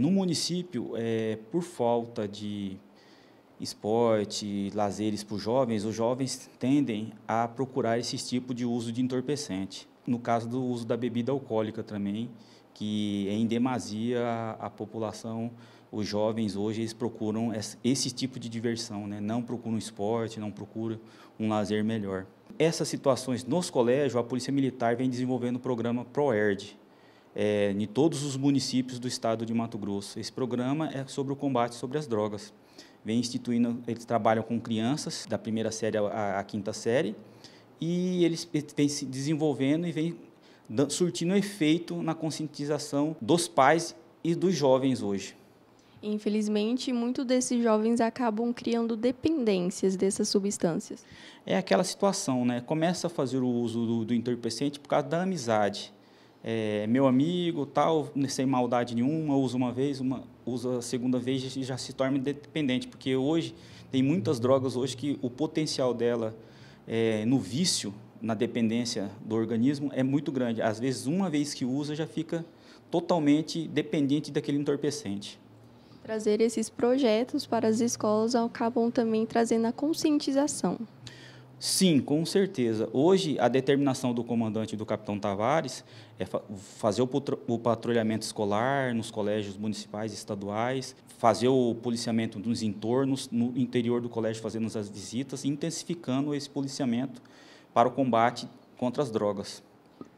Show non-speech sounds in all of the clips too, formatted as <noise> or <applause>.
No município, é, por falta de esporte, lazeres para os jovens, os jovens tendem a procurar esse tipo de uso de entorpecente. No caso do uso da bebida alcoólica também, que é em demasia a, população, os jovens hoje eles procuram esse, esse tipo de diversão, né? não procuram esporte, não procuram um lazer melhor. Essas situações nos colégios, a Polícia Militar vem desenvolvendo o programa ProERD, é, em todos os municípios do estado de Mato Grosso. Esse programa é sobre o combate sobre as drogas. Vem instituindo, eles trabalham com crianças da primeira série à, à quinta série e eles vêm se desenvolvendo e vêm surtindo efeito na conscientização dos pais e dos jovens hoje. Infelizmente, muitos desses jovens acabam criando dependências dessas substâncias. É aquela situação, né? Começa a fazer o uso do, do entorpecente por causa da amizade é, meu amigo, tal, sem maldade nenhuma, usa uma vez, uma, usa a segunda vez e já se torna dependente, porque hoje tem muitas drogas hoje que o potencial dela é, no vício, na dependência do organismo é muito grande. Às vezes uma vez que usa já fica totalmente dependente daquele entorpecente. Trazer esses projetos para as escolas acabam também trazendo a conscientização Sim, com certeza. Hoje, a determinação do comandante do capitão Tavares é fazer o patrulhamento escolar nos colégios municipais e estaduais, fazer o policiamento nos entornos, no interior do colégio fazendo as visitas, intensificando esse policiamento para o combate contra as drogas.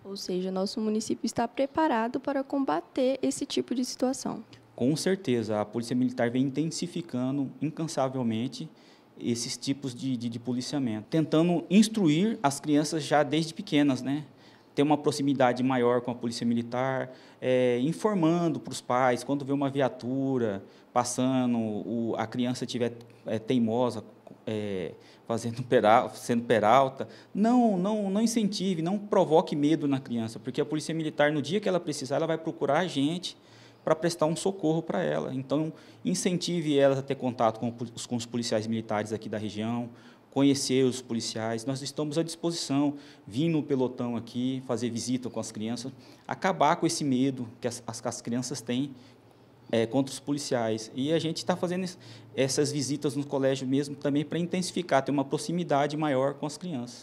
Ou seja, nosso município está preparado para combater esse tipo de situação. Com certeza, a Polícia Militar vem intensificando incansavelmente esses tipos de, de, de policiamento, tentando instruir as crianças já desde pequenas, né? ter uma proximidade maior com a polícia militar, é, informando para os pais quando vê uma viatura passando, o, a criança tiver é, teimosa, é, fazendo <laughs> peral, sendo peralta, não, não, não incentive, não provoque medo na criança, porque a polícia militar no dia que ela precisar, ela vai procurar a gente para prestar um socorro para ela. Então, incentive elas a ter contato com, com os policiais militares aqui da região, conhecer os policiais. Nós estamos à disposição, vir no pelotão aqui, fazer visita com as crianças, acabar com esse medo que as, as, crianças têm é, contra os policiais. E a gente está fazendo essas visitas no colégio mesmo também para intensificar, ter uma proximidade maior com as crianças.